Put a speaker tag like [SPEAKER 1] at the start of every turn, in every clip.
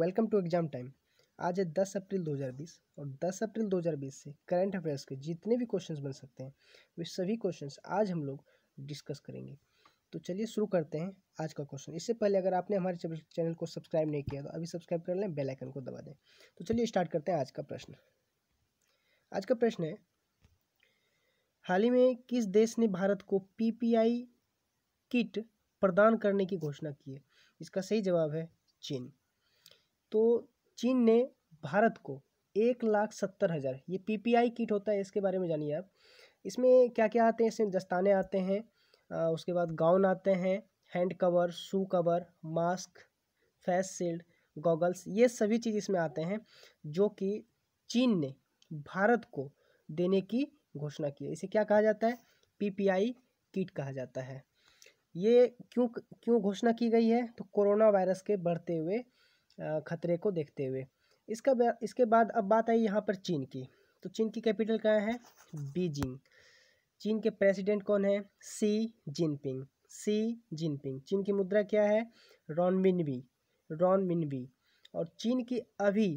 [SPEAKER 1] welcome to exam time आज है 10 अप्रैल 2020 और 10 अप्रैल 2020 से करंट अफेयर्स के जितने भी क्वेश्चंस बन सकते हैं वे सभी क्वेश्चंस आज हम लोग डिस्कस करेंगे तो चलिए शुरू करते हैं आज का क्वेश्चन इससे पहले अगर आपने हमारे चैनल को सब्सक्राइब नहीं किया तो अभी सब्सक्राइब कर लें बेलाइकन को दबा दें तो चलिए स्टार्ट करते हैं आज का प्रश्न आज का प्रश्न है हाल ही में किस देश ने भारत को पीपीआई किट प्रदान करने की घोषणा की है इसका सही जवाब है चीन तो चीन ने भारत को एक लाख सत्तर हज़ार ये पीपीआई किट होता है इसके बारे में जानिए आप इसमें क्या क्या आते हैं इसमें दस्ताने आते हैं आ, उसके बाद गाउन आते हैं hand cover shoe cover mask face shield goggles ये सभी चीज़ इसमें आते हैं जो कि चीन ने भारत को देने की घोषणा की है इसे क्या कहा जाता है पीपीआई किट कहा जाता है ये क्यों क्यों घोषणा की गई है तो कोरोना वायरस के बढ़ते हुए खतरे को देखते हुए इसका इसके बाद अब बात आई यहाँ पर चीन की तो चीन की कैपिटल क्या है बीजिंग चीन के प्रेसिडेंट कौन है सी जिनपिंग सी जिनपिंग चीन की मुद्रा क्या है रॉन मिनवी और चीन की अभी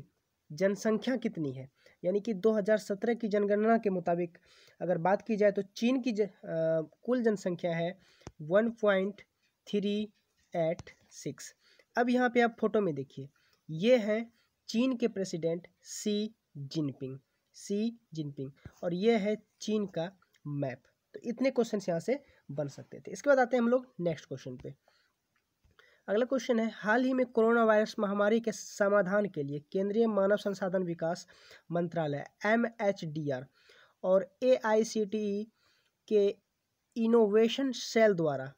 [SPEAKER 1] जनसंख्या कितनी है यानी कि 2017 की जनगणना के मुताबिक अगर बात की जाए तो चीन की ज, आ, कुल जनसंख्या है one point three eight six अब यहाँ पे आप फोटो में देखिए ये हैं चीन के president Xi Jinping Xi Jinping और ये है चीन का मैप तो इतने क्वेश्चन यहाँ से बन सकते थे इसके बाद आते हैं हम लोग नेक्स्ट क्वेश्चन पे अगला क्वेश्चन है हाल ही में कोरोना वायरस महामारी के समाधान के लिए केंद्रीय मानव संसाधन विकास मंत्रालय एम और ए e के इनोवेशन सेल द्वारा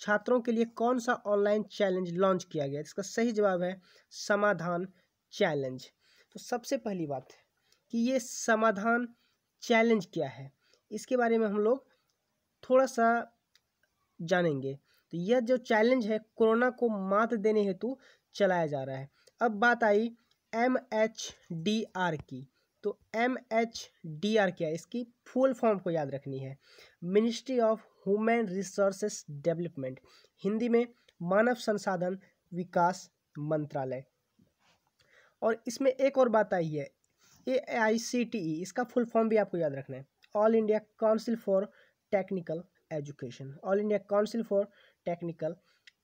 [SPEAKER 1] छात्रों के लिए कौन सा ऑनलाइन चैलेंज लॉन्च किया गया इसका सही जवाब है समाधान चैलेंज तो सबसे पहली बात कि ये समाधान चैलेंज क्या है इसके बारे में हम लोग थोड़ा सा जानेंगे तो यह जो चैलेंज है कोरोना को मात देने हेतु चलाया जा रहा है अब बात I M H D R की तो एम एच डी आर क्या है इसकी फुल फॉर्म को याद रखनी है ministry of human resources development Hindi में मानव संसाधन विकास मंत्रालय और इसमें एक और बात आई है ए आई सी टी ई इसका फुल फॉर्म भी आपको याद रखना है all India council for technical education all India council for technical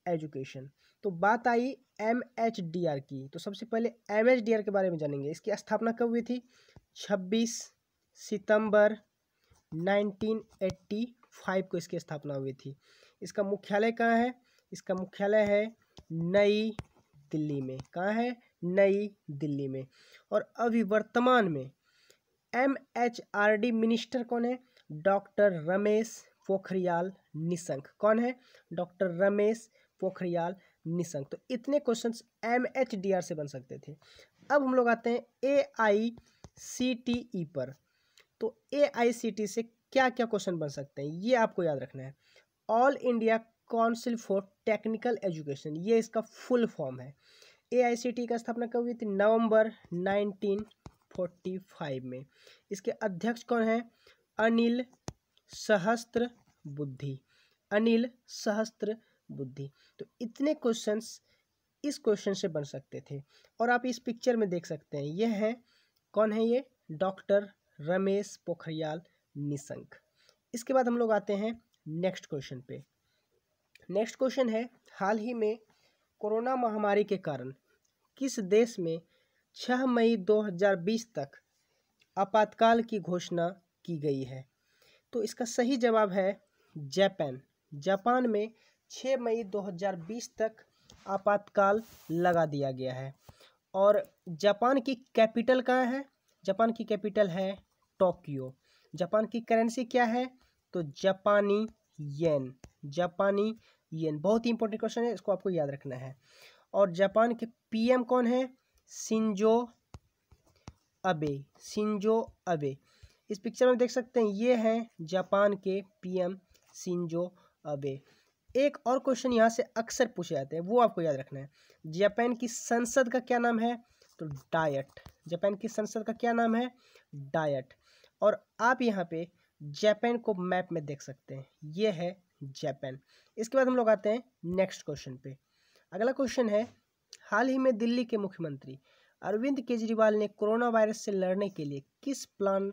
[SPEAKER 1] education तो बात I M H D R की तो सबसे पहले एम एच डी आर के बारे में जानेंगे इसकी स्थापना कब हुई थी छब्बीस सितंबर नाइनटीन एट्टी फाइव को इसकी स्थापना हुई थी इसका मुख्यालय कहाँ है इसका मुख्यालय है नई दिल्ली में कहाँ है नई दिल्ली में और अभी वर्तमान में M H R D minister कौन है डॉक्टर रमेश पोखरियाल निशंक कौन है डॉक्टर रमेश पोखरियाल निशंक तो इतने questions M H D R से बन सकते थे अब हम लोग आते हैं ए आई सी टी ई पर तो ए आई सी टी से क्या क्या क्वेश्चन बन सकते हैं ये आपको याद रखना है all India council for technical education ये इसका फुल फॉर्म है ए e का स्थापना कब हुई थी नवंबर 1945 में इसके अध्यक्ष कौन है अनिल सहस्त्र बुद्धि अनिल सहस्त्र बुद्धि तो इतने क्वेश्चंस इस क्वेश्चन से बन सकते थे और आप इस पिक्चर में देख सकते हैं यह है कौन है ये डॉक्टर रमेश पोखरियाल निशंक इसके बाद हम लोग आते हैं नेक्स्ट क्वेश्चन पे नेक्स्ट क्वेश्चन है हाल ही में कोरोना महामारी के कारण किस देश में छः मई 2020 तक आपातकाल की घोषणा की गई है तो इसका सही जवाब है जापान जापान में 6 मई 2020 तक आपातकाल लगा दिया गया है और जापान की कैपिटल कहाँ है जापान की कैपिटल है टोक्यो जापान की करेंसी क्या है तो जापानी येन जापानी येन बहुत ही इंपॉर्टेंट क्वेश्चन है इसको आपको याद रखना है और जापान के पीएम कौन है सिंजो अबे सिंजो अबे इस पिक्चर में देख सकते हैं ये हैं जापान के पीएम सिंजो अबे एक और क्वेश्चन यहाँ से अक्सर पूछे जाते हैं वो आपको याद रखना है जापान की संसद का क्या नाम है तो डायट जापान की संसद का क्या नाम है डायट और आप यहाँ पे जापान को मैप में देख सकते हैं ये है जापान इसके बाद हम लोग आते हैं नेक्स्ट क्वेश्चन पे अगला क्वेश्चन है हाल ही में दिल्ली के मुख्यमंत्री अरविंद केजरीवाल ने कोरोना वायरस से लड़ने के लिए किस प्लान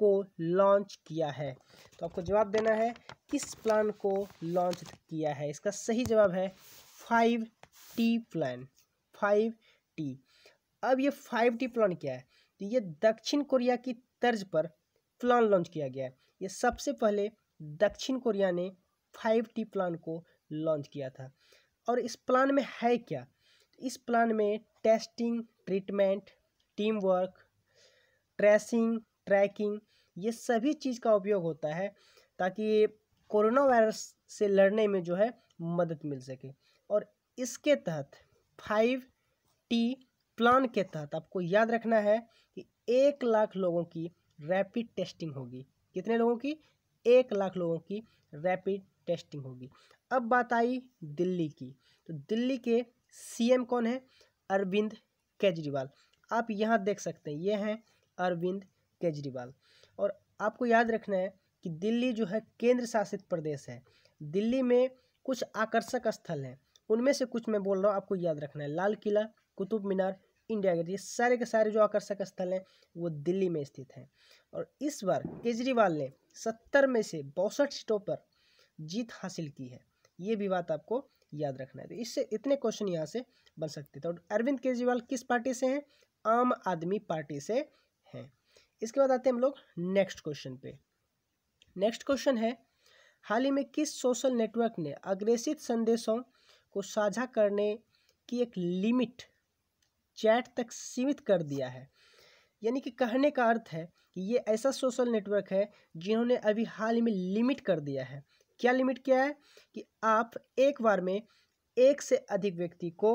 [SPEAKER 1] को लॉन्च किया है तो आपको जवाब देना है किस प्लान को लॉन्च किया है इसका सही जवाब है five T plan five T अब ये फाइव टी प्लान क्या है तो ये दक्षिण कोरिया की तर्ज पर प्लान लॉन्च किया गया है ये सबसे पहले दक्षिण कोरिया ने फाइव टी प्लान को लॉन्च किया था और इस प्लान में है क्या इस प्लान में testing treatment team work tracing tracking ये सभी चीज़ का उपयोग होता है ताकि कोरोना वायरस से लड़ने में जो है मदद मिल सके और इसके तहत फाइव टी प्लान के तहत आपको याद रखना है कि एक लाख लोगों की रैपिड टेस्टिंग होगी कितने लोगों की एक लाख लोगों की रैपिड टेस्टिंग होगी अब बात आई दिल्ली की तो दिल्ली के सीएम कौन है अरविंद केजरीवाल आप यहाँ देख सकते हैं ये हैं अरविंद केजरीवाल और आपको याद रखना है कि दिल्ली जो है केंद्र शासित प्रदेश है दिल्ली में कुछ आकर्षक स्थल हैं उनमें से कुछ मैं बोल रहा हूँ आपको याद रखना है लाल किला कुतुब मीनार इंडिया गेट ये सारे के सारे जो आकर्षक स्थल हैं वो दिल्ली में स्थित हैं और इस बार केजरीवाल ने सत्तर में से बौसठ सीटों पर जीत हासिल की है ये भी बात आपको याद रखना है तो इससे इतने क्वेश्चन यहाँ से बन सकते थे और अरविंद केजरीवाल किस पार्टी से हैं आम आदमी पार्टी से हैं इसके बाद आते हैं हम लोग नेक्स्ट क्वेश्चन पे नेक्स्ट क्वेश्चन है हाल ही में किस सोशल नेटवर्क ने अग्रेसित संदेशों को साझा करने की एक लिमिट चैट तक सीमित कर दिया है यानी कि कहने का अर्थ है कि ये ऐसा सोशल नेटवर्क है जिन्होंने अभी हाल ही में लिमिट कर दिया है क्या लिमिट क्या है कि आप एक बार में एक से अधिक व्यक्ति को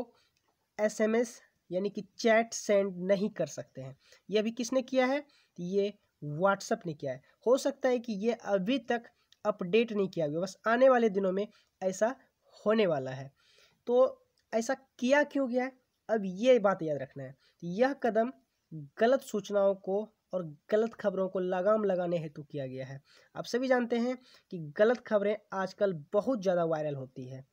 [SPEAKER 1] एसएमएस यानी कि चैट सेंड नहीं कर सकते हैं ये अभी किसने किया है ये व्हाट्सअप ने किया है हो सकता है कि ये अभी तक अपडेट नहीं किया गया बस आने वाले दिनों में ऐसा होने वाला है तो ऐसा किया क्यों गया है अब ये बात याद रखना है यह कदम गलत सूचनाओं को और गलत खबरों को लगाम लगाने हेतु किया गया है आप सभी जानते हैं कि गलत खबरें आजकल बहुत ज़्यादा वायरल होती है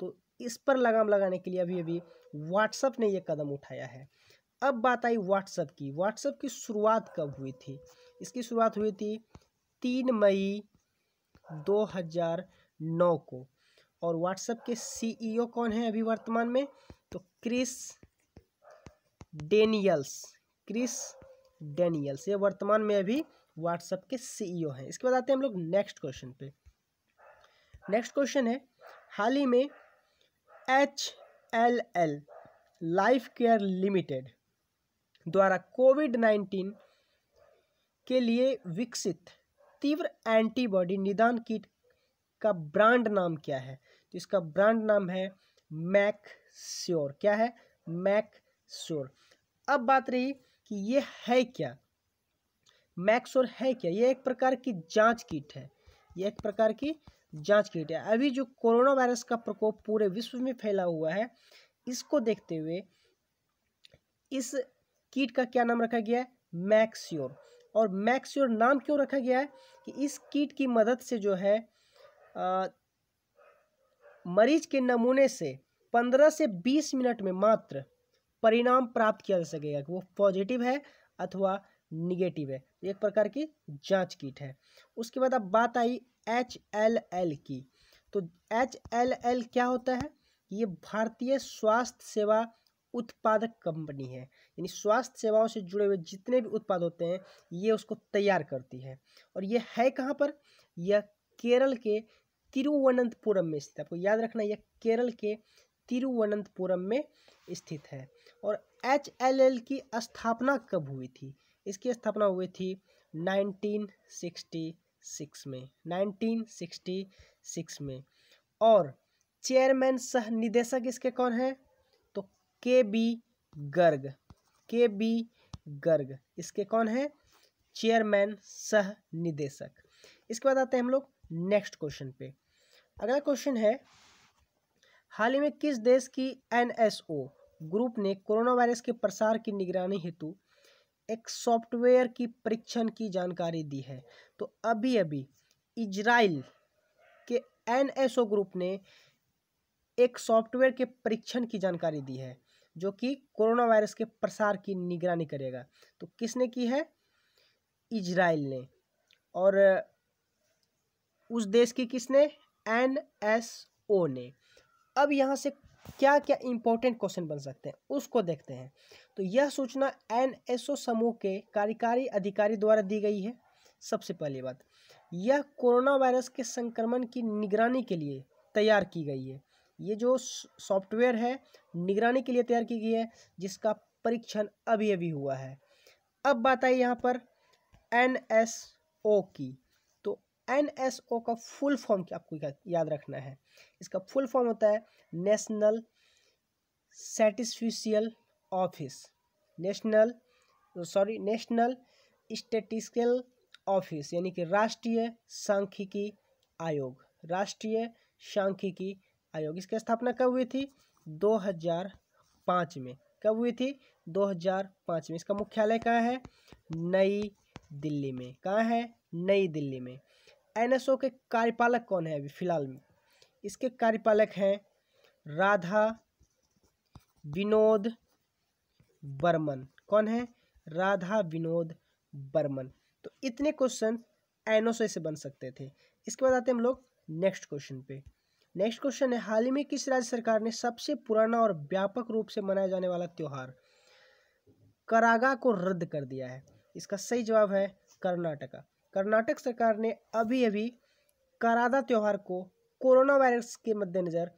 [SPEAKER 1] तो इस पर लगाम लगाने के लिए अभी अभी व्हाट्सएप ने यह कदम उठाया है अब बात आई व्हाट्सएप की व्हाट्सएप की शुरुआत कब हुई थी इसकी शुरुआत हुई थी तीन मई 2009 को और व्हाट्सएप के सीईओ e कौन है अभी वर्तमान में तो क्रिस डेनियल्स क्रिस डेनियल्स ये वर्तमान में अभी व्हाट्सएप के सीईओ e हैं इसके बाद आते हैं हम लोग नेक्स्ट क्वेश्चन पे नेक्स्ट क्वेश्चन है हाल ही में H L L life care limited द्वारा कोविड नाइन्टीन के लिए विकसित तीव्र एंटीबॉडी निदान किट का ब्रांड नाम क्या है तो इसका ब्रांड नाम है मैक श्योर क्या है मैक श्योर अब बात रही कि ये है क्या मैक श्योर है क्या ये एक प्रकार की जांच किट है ये एक प्रकार की जांच किट है अभी जो कोरोना वायरस का प्रकोप पूरे विश्व में फैला हुआ है इसको देखते हुए इस किट का क्या नाम रखा गया है मैक्स्योर और मैक्स्योर नाम क्यों रखा गया है कि इस किट की मदद से जो है आ, मरीज के नमूने से पंद्रह से बीस मिनट में मात्र परिणाम प्राप्त किया जा सकेगा कि वो पॉजिटिव है अथवा निगेटिव है एक प्रकार की जांच किट है उसके बाद अब बात आई एच एल एल की तो एच एल एल क्या होता है ये भारतीय स्वास्थ्य सेवा उत्पादक कंपनी है यानी स्वास्थ्य सेवाओं से जुड़े हुए जितने भी उत्पाद होते हैं ये उसको तैयार करती है और ये है कहाँ पर यह केरल के तिरुवनंतपुरम में स्थित आपको याद रखना यह केरल के तिरुवनंतपुरम में स्थित है और एच एल एल की स्थापना कब हुई थी इसकी स्थापना हुई थी 1966 में 1966 में और चेयरमैन सह निदेशक इसके कौन हैं तो के बी गर्ग के बी गर्ग इसके कौन हैं चेयरमैन सह निदेशक इसके बाद आते हैं हम लोग नेक्स्ट क्वेश्चन पे अगला क्वेश्चन है हाल ही में किस देश की एनएसओ ग्रुप ने कोरोना वायरस के प्रसार की निगरानी हेतु एक सॉफ्टवेयर की परीक्षण की जानकारी दी है तो अभी अभी इजराइल के एनएसओ ग्रुप ने एक सॉफ्टवेयर के परीक्षण की जानकारी दी है जो कि कोरोना वायरस के प्रसार की निगरानी करेगा तो किसने की है इजराइल ने और उस देश की किसने एन एस ओ ने अब यहाँ से क्या क्या इंपॉर्टेंट क्वेश्चन बन सकते हैं उसको देखते हैं तो यह सूचना एनएसओ समूह के कार्यकारी अधिकारी द्वारा दी गई है सबसे पहली बात यह कोरोना वायरस के संक्रमण की निगरानी के लिए तैयार की गई है ये जो सॉफ्टवेयर है निगरानी के लिए तैयार की गई है जिसका परीक्षण अभी अभी हुआ है अब बात आई यहाँ पर एन एस ओ की एन एस ओ का फुल फॉर्म क्या आपको याद रखना है इसका फुल फॉर्म होता है national statistical office national sorry national statistical office यानी कि राष्ट्रीय सांख्यिकी आयोग राष्ट्रीय सांख्यिकी आयोग इसकी स्थापना कब हुई थी 2005 में कब हुई थी 2005 में इसका मुख्यालय कहाँ है नई दिल्ली में कहाँ है नई दिल्ली में एनएसओ के कार्यपालक कौन है अभी फिलहाल में इसके कार्यपालक हैं राधा विनोद बर्मन कौन है राधा विनोद बर्मन तो इतने क्वेश्चन एनओसो से बन सकते थे इसके बाद आते हैं हम लोग नेक्स्ट क्वेश्चन पे नेक्स्ट क्वेश्चन है हाल ही में किस राज्य सरकार ने सबसे पुराना और व्यापक रूप से मनाया जाने वाला त्यौहार करागा को रद्द कर दिया है इसका सही जवाब है कर्नाटका कर्नाटक सरकार ने अभी अभी करादा त्यौहार को कोरोना वायरस के मद्देनज़र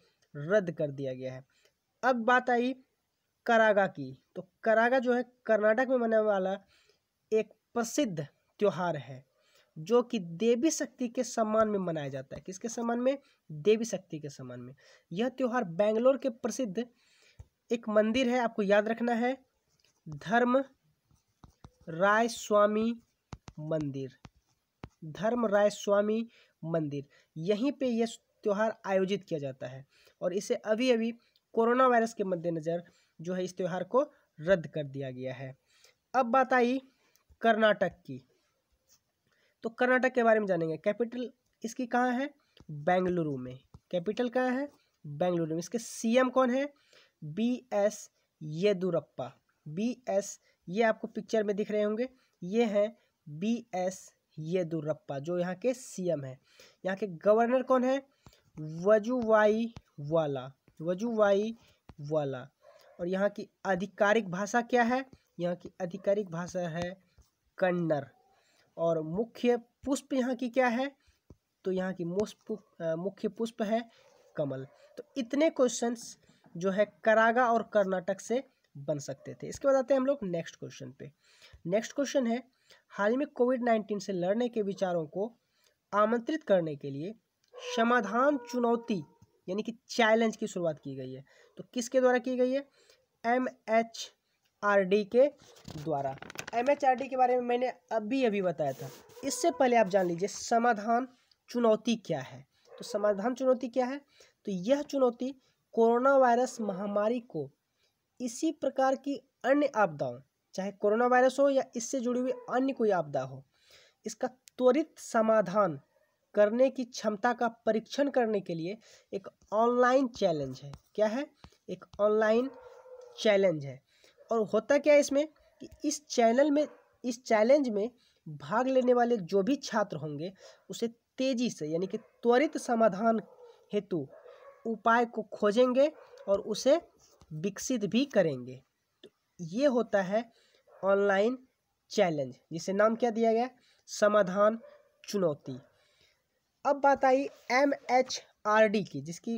[SPEAKER 1] रद्द कर दिया गया है अब बात आई करागा की तो करागा जो है कर्नाटक में मनाने वाला एक प्रसिद्ध त्यौहार है जो कि देवी शक्ति के सम्मान में मनाया जाता है किसके सम्मान में देवी शक्ति के सम्मान में यह त्यौहार बेंगलोर के प्रसिद्ध एक मंदिर है आपको याद रखना है धर्म राय स्वामी मंदिर धर्मराय स्वामी मंदिर यहीं पे यह त्यौहार आयोजित किया जाता है और इसे अभी अभी कोरोना वायरस के मद्देनज़र जो है इस त्यौहार को रद्द कर दिया गया है अब बात आई कर्नाटक की तो कर्नाटक के बारे में जानेंगे कैपिटल इसकी कहाँ है बेंगलुरु में कैपिटल कहाँ है बेंगलुरु में इसके सीएम कौन है B S Yediyurappa B S ये आपको पिक्चर में दिख रहे होंगे ये हैं बी एस येदुरप्पा जो यहाँ के सीएम है यहाँ के गवर्नर कौन है वजुवाई वाला वजुवाई वाला और यहाँ की आधिकारिक भाषा क्या है यहाँ की आधिकारिक भाषा है कन्नर और मुख्य पुष्प यहाँ की क्या है तो यहाँ की मुख्य मुख्य पुष्प है कमल तो इतने क्वेश्चंस जो है करागा और कर्नाटक से बन सकते थे इसके बाद आते हैं हम लोग नेक्स्ट क्वेश्चन पे नेक्स्ट क्वेश्चन है हाल ही में कोविड नाइन्टीन से लड़ने के विचारों को आमंत्रित करने के लिए समाधान चुनौती यानी कि चैलेंज की शुरुआत की गई है तो किसके द्वारा की गई है एम एच आर डी के द्वारा एम एच आर डी के बारे में मैंने अभी अभी बताया था इससे पहले आप जान लीजिए समाधान चुनौती क्या है तो समाधान चुनौती क्या है तो यह चुनौती कोरोना वायरस महामारी को इसी प्रकार की अन्य आपदाओं चाहे कोरोना वायरस हो या इससे जुड़ी हुई अन्य कोई आपदा हो इसका त्वरित समाधान करने की क्षमता का परीक्षण करने के लिए एक ऑनलाइन चैलेंज है क्या है एक ऑनलाइन चैलेंज है और होता क्या है इसमें कि इस चैनल में इस चैलेंज में भाग लेने वाले जो भी छात्र होंगे उसे तेजी से यानी कि त्वरित समाधान हेतु उपाय को खोजेंगे और उसे विकसित भी करेंगे तो ये होता है ऑनलाइन चैलेंज जिसे नाम क्या दिया गया समाधान चुनौती अब बात I M H R D की जिसकी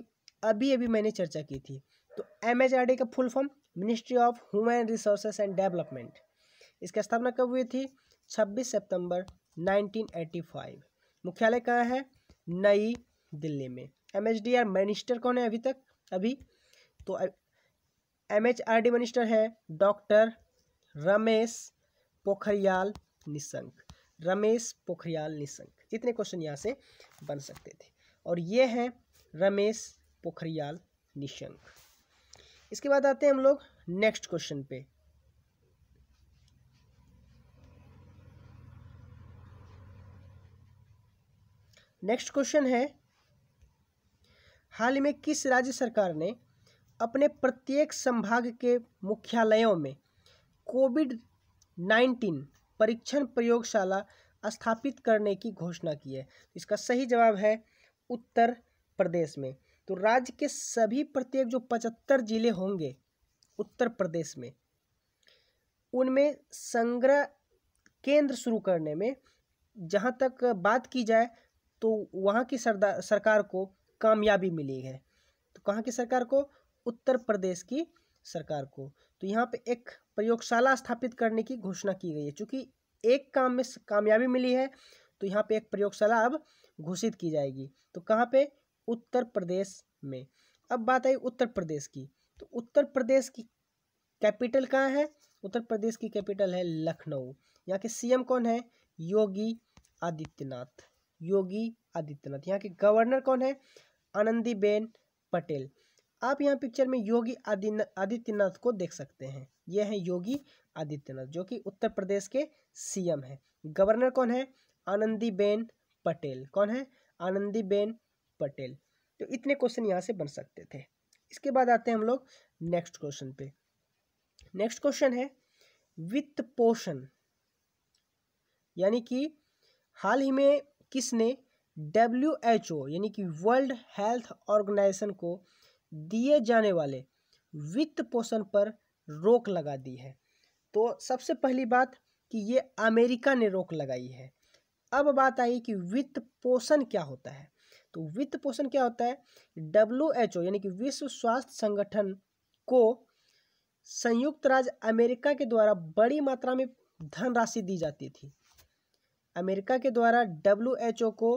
[SPEAKER 1] अभी अभी मैंने चर्चा की थी तो एम एच आर डी का full form ministry of human resources and development इसकी स्थापना कब हुई थी 26 सितंबर 1985 मुख्यालय कहाँ है नई दिल्ली में M H D R minister कौन है अभी तक अभी तो M H R D minister है डॉक्टर रमेश पोखरियाल निशंक रमेश पोखरियाल निशंक इतने क्वेश्चन यहाँ से बन सकते थे और ये हैं रमेश पोखरियाल निशंक इसके बाद आते हैं हम लोग नेक्स्ट क्वेश्चन पे नेक्स्ट क्वेश्चन है हाल ही में किस राज्य सरकार ने अपने प्रत्येक संभाग के मुख्यालयों में कोविड नाइन्टीन परीक्षण प्रयोगशाला स्थापित करने की घोषणा की है इसका सही जवाब है उत्तर प्रदेश में तो राज्य के सभी प्रत्येक जो पचहत्तर जिले होंगे उत्तर प्रदेश में उनमें संग्रह केंद्र शुरू करने में जहाँ तक बात की जाए तो वहाँ की सरदार सरकार को कामयाबी मिली है तो कहाँ की सरकार को उत्तर प्रदेश की सरकार को तो यहाँ पे एक प्रयोगशाला स्थापित करने की घोषणा की गई है चूँकि एक काम में कामयाबी मिली है तो यहाँ पे एक प्रयोगशाला अब घोषित की जाएगी तो कहाँ पे उत्तर प्रदेश में अब बात आई उत्तर प्रदेश की तो उत्तर प्रदेश की कैपिटल कहाँ है उत्तर प्रदेश की कैपिटल है लखनऊ यहाँ के सीएम कौन है योगी आदित्यनाथ योगी आदित्यनाथ यहाँ के गवर्नर कौन है आनंदीबेन पटेल आप यहाँ पिक्चर में योगी आदित्यनाथ को देख सकते हैं यह है योगी आदित्यनाथ जो कि उत्तर प्रदेश के सीएम है गवर्नर कौन है आनंदीबेन पटेल कौन है आनंदीबेन पटेल तो इतने क्वेश्चन यहाँ से बन सकते थे इसके बाद आते हैं हम लोग नेक्स्ट क्वेश्चन पे नेक्स्ट क्वेश्चन है वित्त पोषण यानी कि हाल ही में किसने डब्ल्यू एच ओ यानी कि वर्ल्ड हेल्थ ऑर्गेनाइजेशन को दिए जाने वाले वित्त पोषण पर रोक लगा दी है तो सबसे पहली बात कि ये अमेरिका ने रोक लगाई है अब बात आई कि वित्त पोषण क्या होता है तो वित्त पोषण क्या होता है डब्ल्यू एच ओ यानी कि विश्व स्वास्थ्य संगठन को संयुक्त राज्य अमेरिका के द्वारा बड़ी मात्रा में धनराशि दी जाती थी अमेरिका के द्वारा डब्ल्यू एच ओ को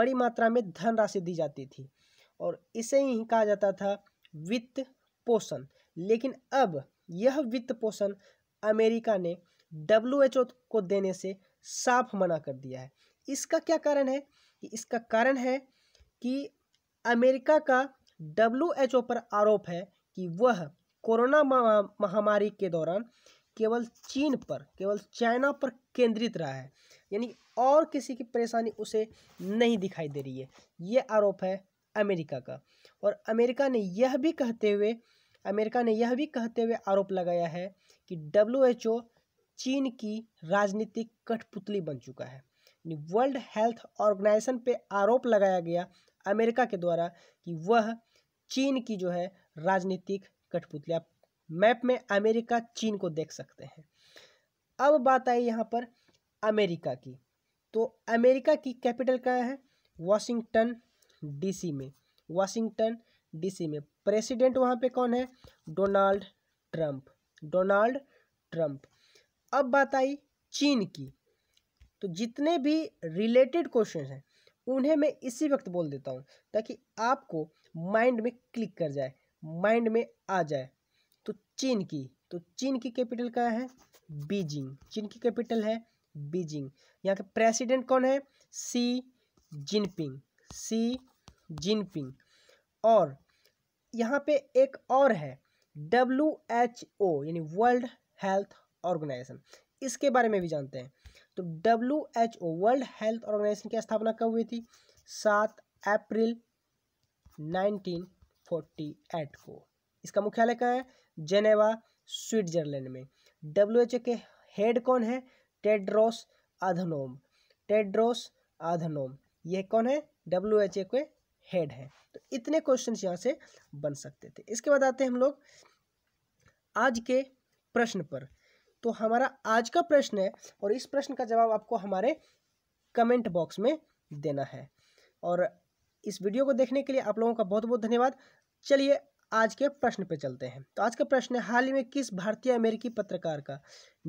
[SPEAKER 1] बड़ी मात्रा में धनराशि दी जाती थी और इसे ही कहा जाता था वित्त पोषण लेकिन अब यह वित्त पोषण अमेरिका ने डब्ल्यू को देने से साफ मना कर दिया है इसका क्या कारण है कि इसका कारण है कि अमेरिका का डब्ल्यू पर आरोप है कि वह कोरोना महामारी के दौरान केवल चीन पर केवल चाइना पर केंद्रित रहा है यानी और किसी की परेशानी उसे नहीं दिखाई दे रही है ये आरोप है अमेरिका का और अमेरिका ने यह भी कहते हुए अमेरिका ने यह भी कहते हुए आरोप लगाया है कि डब्ल्यू चीन की राजनीतिक कठपुतली बन चुका है वर्ल्ड हेल्थ ऑर्गेनाइजेशन पे आरोप लगाया गया अमेरिका के द्वारा कि वह चीन की जो है राजनीतिक कठपुतली आप मैप में अमेरिका चीन को देख सकते हैं अब बात आई यहाँ पर अमेरिका की तो अमेरिका की कैपिटल क्या है वॉशिंगटन डीसी में वाशिंगटन डीसी में प्रेसिडेंट वहाँ पे कौन है डोनाल्ड ट्रंप डोनाल्ड ट्रंप अब बात आई चीन की तो जितने भी रिलेटेड क्वेश्चन हैं उन्हें मैं इसी वक्त बोल देता हूँ ताकि आपको माइंड में क्लिक कर जाए माइंड में आ जाए तो चीन की तो चीन की कैपिटल कहाँ है बीजिंग चीन की कैपिटल है बीजिंग यहाँ के प्रेसिडेंट कौन है सी जिनपिंग सी जिनपिंग और यहाँ पे एक और है डब्ल्यू एच ओ यानी वर्ल्ड हेल्थ ऑर्गेनाइजेशन इसके बारे में भी जानते हैं तो W H O world health organisation की स्थापना कब हुई थी सात अप्रैल 1948 को इसका मुख्यालय कहाँ है जेनेवा स्विट्जरलैंड में डब्ल्यू एच ओ के हेड कौन है टेड्रोस अधनोम टेड्रोस आधनोम ये कौन है डब्ल्यू एच ए के हेड है तो इतने क्वेश्चन यहाँ से बन सकते थे इसके बाद आते हैं हम लोग आज के प्रश्न पर तो हमारा आज का प्रश्न है और इस प्रश्न का जवाब आपको हमारे कमेंट बॉक्स में देना है और इस वीडियो को देखने के लिए आप लोगों का बहुत बहुत धन्यवाद चलिए आज के प्रश्न पे चलते हैं तो आज का प्रश्न है हाल ही में किस भारतीय अमेरिकी पत्रकार का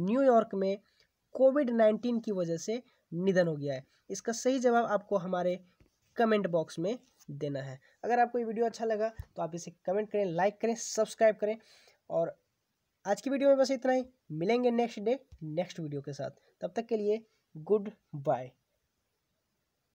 [SPEAKER 1] न्यूयॉर्क में कोविड नाइन्टीन की वजह से निधन हो गया है इसका सही जवाब आपको हमारे कमेंट बॉक्स में देना है अगर आपको ये वीडियो अच्छा लगा तो आप इसे कमेंट करें लाइक करें सब्सक्राइब करें और आज की वीडियो में बस इतना ही मिलेंगे नेक्स्ट डे नेक्स्ट वीडियो के साथ तब तक के लिए गुड बाय